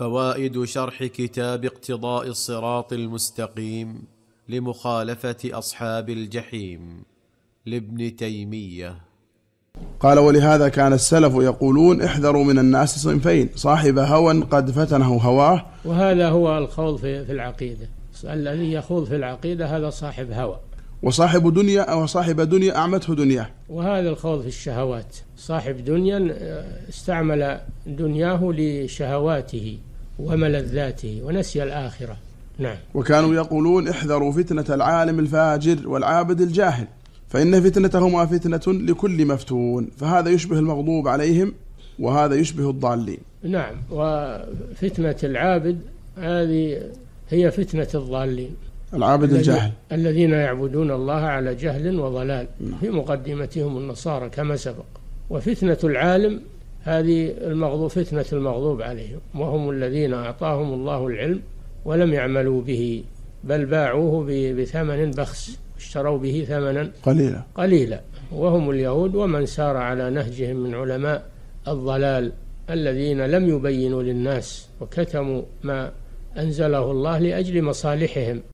فوائد شرح كتاب اقتضاء الصراط المستقيم لمخالفه اصحاب الجحيم لابن تيميه قال ولهذا كان السلف يقولون احذروا من الناس صنفين صاحب هوى قد فتنه هواه وهذا هو الخوض في العقيده الذي يخوض في العقيده هذا صاحب هوى وصاحب دنيا أو صاحب دنيا أعمته دنياه وهذا الخوض في الشهوات صاحب دنيا آه، استعمل دنياه لشهواته وملذاته ونسي الآخرة نعم وكانوا يقولون احذروا فتنة العالم الفاجر والعابد الجاهل فإن فتنتهما فتنة لكل مفتون فهذا يشبه المغضوب عليهم وهذا يشبه الضالين نعم وفتنة العابد هذه هي فتنة الضالين العابد الجاهل الذين يعبدون الله على جهل وضلال نعم. في مقدمتهم النصارى كما سبق وفتنة العالم هذه المغضوب فتنة المغضوب عليهم وهم الذين أعطاهم الله العلم ولم يعملوا به بل باعوه بثمن بخس اشتروا به ثمنا قليلا قليلا وهم اليهود ومن سار على نهجهم من علماء الضلال الذين لم يبينوا للناس وكتموا ما أنزله الله لأجل مصالحهم